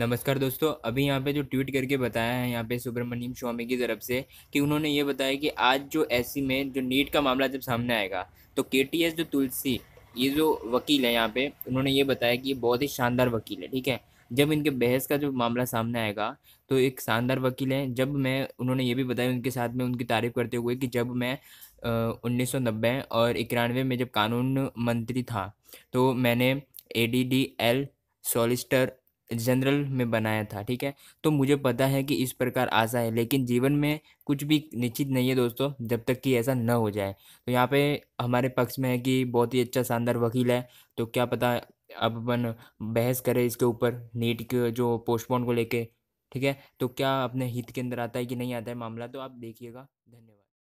नमस्कार दोस्तों अभी यहाँ पे जो ट्वीट करके बताया है यहाँ पे सुब्रमण्यम स्वामी की तरफ से कि उन्होंने ये बताया कि आज जो ऐसी में जो नीट का मामला जब सामने आएगा तो के जो तुलसी ये जो वकील है यहाँ पे उन्होंने ये बताया कि ये बहुत ही शानदार वकील है ठीक है जब इनके बहस का जो मामला सामने आएगा तो एक शानदार वकील है जब मैं उन्होंने ये भी बताया उनके साथ में उनकी तारीफ करते हुए कि जब मैं उन्नीस और इक्यानवे में जब कानून मंत्री था तो मैंने A D D L solicitor general में बनाया था ठीक है तो मुझे पता है कि इस प्रकार आशा है लेकिन जीवन में कुछ भी निश्चित नहीं है दोस्तों जब तक कि ऐसा न हो जाए तो यहाँ पे हमारे पक्ष में है कि बहुत ही अच्छा शानदार वकील है तो क्या पता अब अपन बहस करें इसके ऊपर नीट के जो पोस्टपोन को लेके ठीक है तो क्या अपने हित के अंदर आता है कि नहीं आता है मामला तो आप देखिएगा धन्यवाद